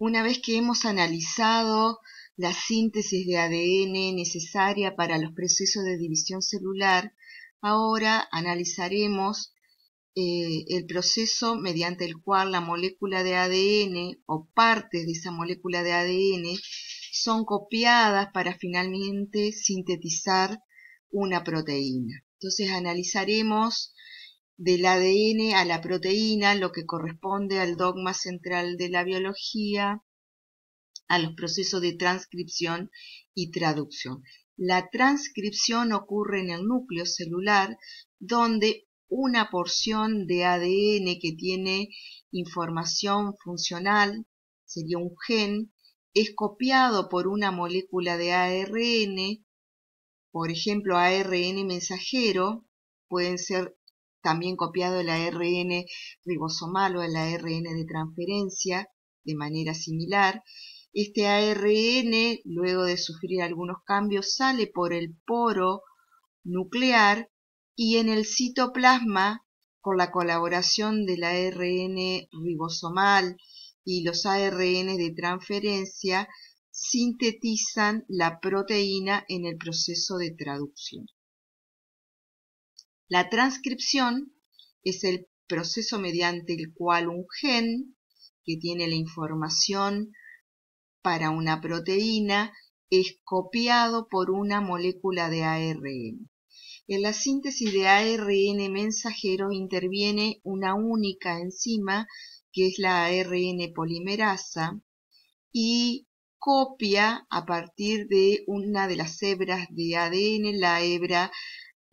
Una vez que hemos analizado la síntesis de ADN necesaria para los procesos de división celular, ahora analizaremos eh, el proceso mediante el cual la molécula de ADN o partes de esa molécula de ADN son copiadas para finalmente sintetizar una proteína. Entonces analizaremos del ADN a la proteína, lo que corresponde al dogma central de la biología, a los procesos de transcripción y traducción. La transcripción ocurre en el núcleo celular, donde una porción de ADN que tiene información funcional, sería un gen, es copiado por una molécula de ARN, por ejemplo ARN mensajero, pueden ser también copiado el ARN ribosomal o el ARN de transferencia de manera similar. Este ARN, luego de sufrir algunos cambios, sale por el poro nuclear y en el citoplasma, con la colaboración del ARN ribosomal y los ARN de transferencia, sintetizan la proteína en el proceso de traducción. La transcripción es el proceso mediante el cual un gen que tiene la información para una proteína es copiado por una molécula de ARN. En la síntesis de ARN mensajero interviene una única enzima, que es la ARN polimerasa, y copia a partir de una de las hebras de ADN. La hebra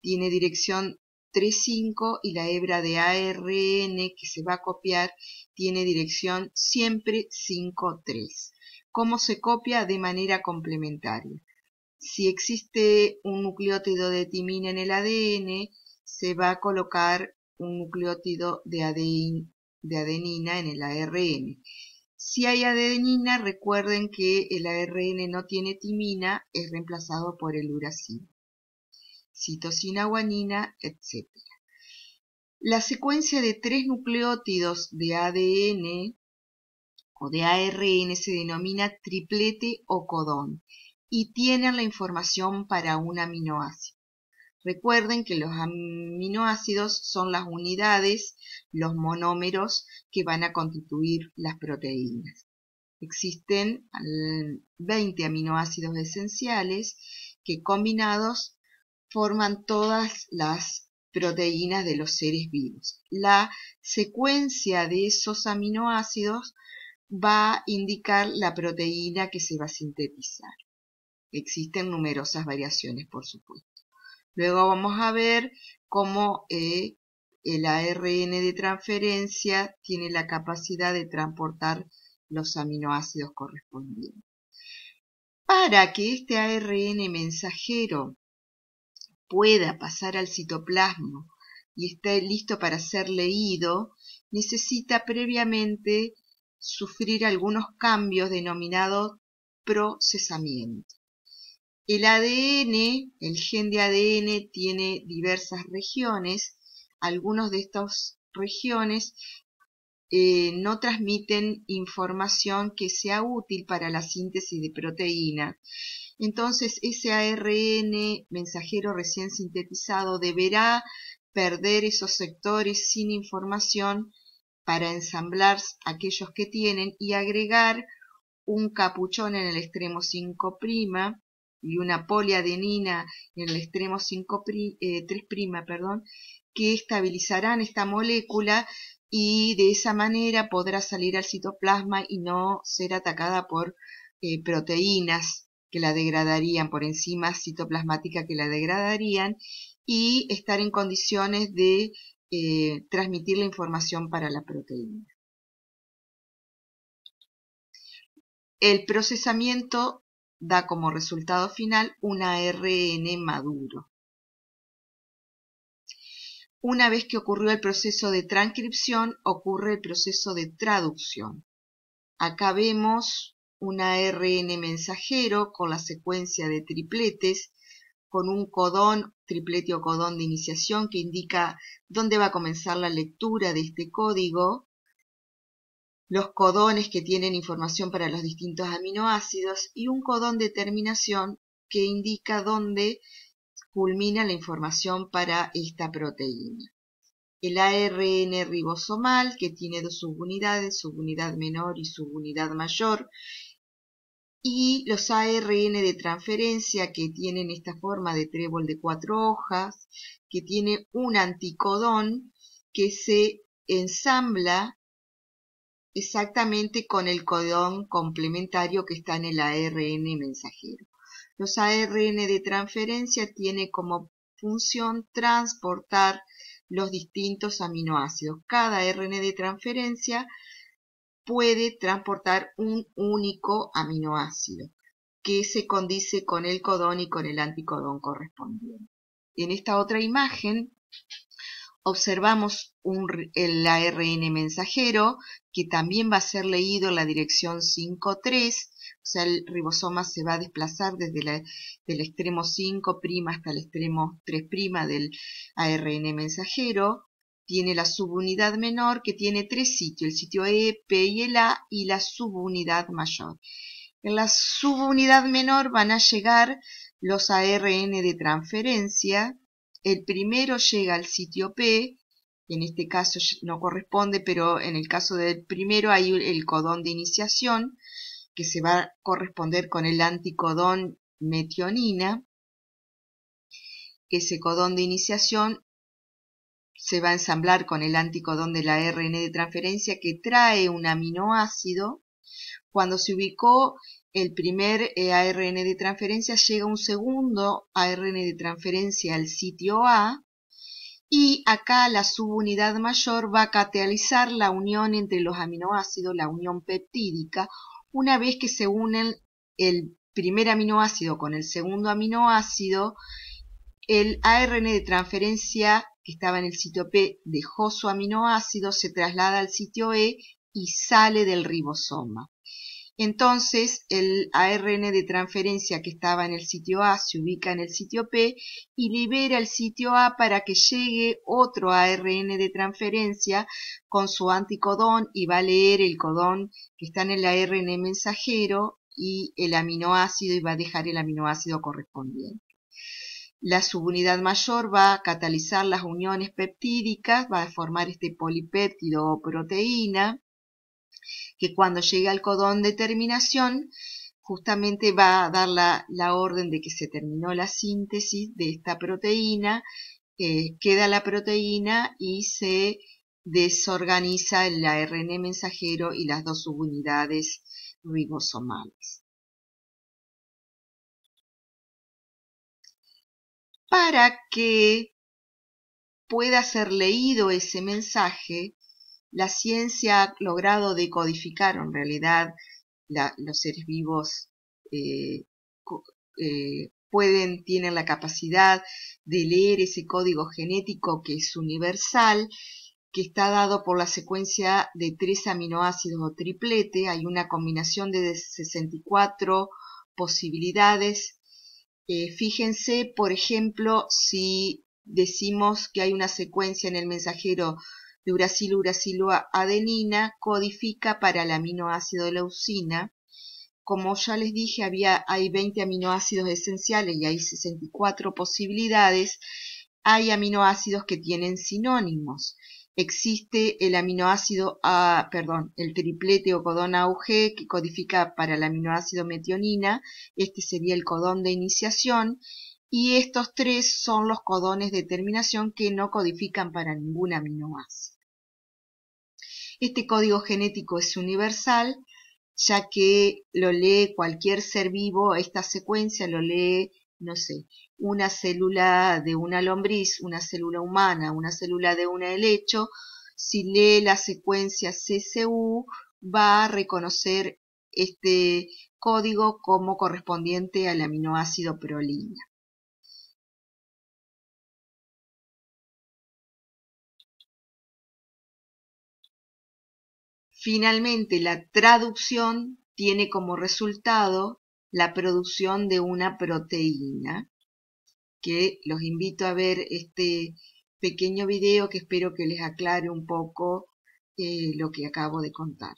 tiene dirección 3.5 y la hebra de ARN que se va a copiar tiene dirección siempre 5.3. ¿Cómo se copia? De manera complementaria. Si existe un nucleótido de timina en el ADN, se va a colocar un nucleótido de, adenina en el ARN. Si hay adenina, recuerden que el ARN no tiene timina, es reemplazado por el uracilo citosina guanina, etc. La secuencia de tres nucleótidos de ADN o de ARN se denomina triplete o codón y tienen la información para un aminoácido. Recuerden que los aminoácidos son las unidades, los monómeros que van a constituir las proteínas. Existen 20 mm, aminoácidos esenciales que combinados forman todas las proteínas de los seres vivos. La secuencia de esos aminoácidos va a indicar la proteína que se va a sintetizar. Existen numerosas variaciones, por supuesto. Luego vamos a ver cómo eh, el ARN de transferencia tiene la capacidad de transportar los aminoácidos correspondientes. Para que este ARN mensajero pueda pasar al citoplasma y esté listo para ser leído, necesita previamente sufrir algunos cambios denominados procesamiento. El ADN, el gen de ADN, tiene diversas regiones. Algunas de estas regiones eh, no transmiten información que sea útil para la síntesis de proteínas entonces, ese ARN mensajero recién sintetizado deberá perder esos sectores sin información para ensamblar aquellos que tienen y agregar un capuchón en el extremo 5' y una poliadenina en el extremo 3' eh, que estabilizarán esta molécula y de esa manera podrá salir al citoplasma y no ser atacada por eh, proteínas que la degradarían, por encima, citoplasmática, que la degradarían y estar en condiciones de eh, transmitir la información para la proteína. El procesamiento da como resultado final un ARN maduro. Una vez que ocurrió el proceso de transcripción, ocurre el proceso de traducción. Acá vemos un ARN mensajero con la secuencia de tripletes, con un codón, triplete o codón de iniciación que indica dónde va a comenzar la lectura de este código, los codones que tienen información para los distintos aminoácidos y un codón de terminación que indica dónde culmina la información para esta proteína. El ARN ribosomal, que tiene dos subunidades, subunidad menor y subunidad mayor, y los ARN de transferencia que tienen esta forma de trébol de cuatro hojas, que tiene un anticodón que se ensambla exactamente con el codón complementario que está en el ARN mensajero. Los ARN de transferencia tienen como función transportar los distintos aminoácidos. Cada ARN de transferencia puede transportar un único aminoácido que se condice con el codón y con el anticodón correspondiente. En esta otra imagen observamos el ARN mensajero que también va a ser leído en la dirección 5'3 o sea, el ribosoma se va a desplazar desde el del extremo 5' hasta el extremo 3' del ARN mensajero, tiene la subunidad menor que tiene tres sitios, el sitio E, P y el A y la subunidad mayor. En la subunidad menor van a llegar los ARN de transferencia. El primero llega al sitio P, en este caso no corresponde, pero en el caso del primero hay el codón de iniciación, que se va a corresponder con el anticodón metionina. Ese codón de iniciación se va a ensamblar con el anticodón de la RN de transferencia que trae un aminoácido. Cuando se ubicó el primer eh, ARN de transferencia, llega un segundo ARN de transferencia al sitio A y acá la subunidad mayor va a catalizar la unión entre los aminoácidos, la unión peptídica, una vez que se unen el primer aminoácido con el segundo aminoácido, el ARN de transferencia que estaba en el sitio P, dejó su aminoácido, se traslada al sitio E y sale del ribosoma. Entonces, el ARN de transferencia que estaba en el sitio A se ubica en el sitio P y libera el sitio A para que llegue otro ARN de transferencia con su anticodón y va a leer el codón que está en el ARN mensajero y el aminoácido y va a dejar el aminoácido correspondiente. La subunidad mayor va a catalizar las uniones peptídicas, va a formar este polipéptido o proteína, que cuando llegue al codón de terminación, justamente va a dar la, orden de que se terminó la síntesis de esta proteína, eh, queda la proteína y se desorganiza el ARN mensajero y las dos subunidades ribosomales. para que pueda ser leído ese mensaje. La ciencia ha logrado decodificar en realidad los seres vivos eh, eh, pueden, tienen la capacidad de leer ese código genético que es universal, que está dado por la secuencia de tres aminoácidos o triplete. Hay una combinación de 64 posibilidades eh, fíjense, por ejemplo, si decimos que hay una secuencia en el mensajero de uracilo, uracilo, adenina, codifica para el aminoácido de leucina. Como ya les dije, había, hay 20 aminoácidos esenciales y hay 64 posibilidades. Hay aminoácidos que tienen sinónimos. Existe el aminoácido A, perdón, el triplete o codón AUG que codifica para el aminoácido metionina, este sería el codón de iniciación, y estos tres son los codones de terminación que no codifican para ningún aminoácido. Este código genético es universal, ya que lo lee cualquier ser vivo, esta secuencia lo lee no sé, una célula de una lombriz, una célula humana, una célula de un helecho, si lee la secuencia CCU, va a reconocer este código como correspondiente al aminoácido prolina. Finalmente, la traducción tiene como resultado la producción de una proteína, que los invito a ver este pequeño video que espero que les aclare un poco eh, lo que acabo de contar.